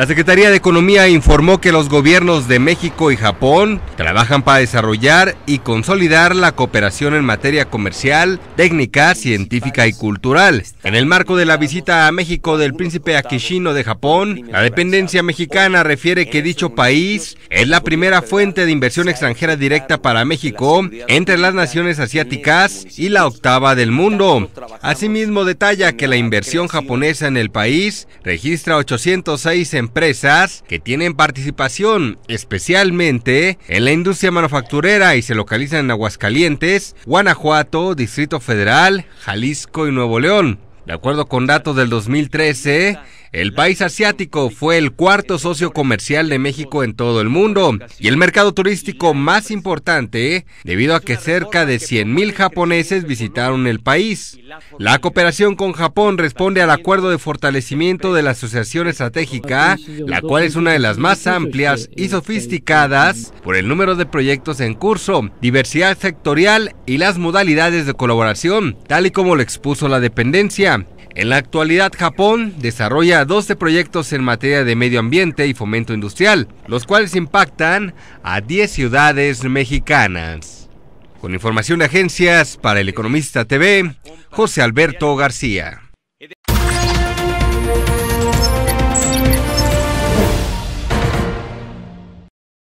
La Secretaría de Economía informó que los gobiernos de México y Japón trabajan para desarrollar y consolidar la cooperación en materia comercial, técnica, científica y cultural. En el marco de la visita a México del príncipe Akishino de Japón, la dependencia mexicana refiere que dicho país es la primera fuente de inversión extranjera directa para México entre las naciones asiáticas y la octava del mundo. Asimismo, detalla que la inversión japonesa en el país registra 806 empleos empresas que tienen participación especialmente en la industria manufacturera y se localizan en Aguascalientes, Guanajuato, Distrito Federal, Jalisco y Nuevo León. De acuerdo con datos del 2013, el país asiático fue el cuarto socio comercial de México en todo el mundo y el mercado turístico más importante debido a que cerca de 100.000 japoneses visitaron el país. La cooperación con Japón responde al acuerdo de fortalecimiento de la Asociación Estratégica, la cual es una de las más amplias y sofisticadas por el número de proyectos en curso, diversidad sectorial y las modalidades de colaboración, tal y como lo expuso la dependencia. En la actualidad, Japón desarrolla 12 proyectos en materia de medio ambiente y fomento industrial, los cuales impactan a 10 ciudades mexicanas. Con información de agencias para El Economista TV, José Alberto García.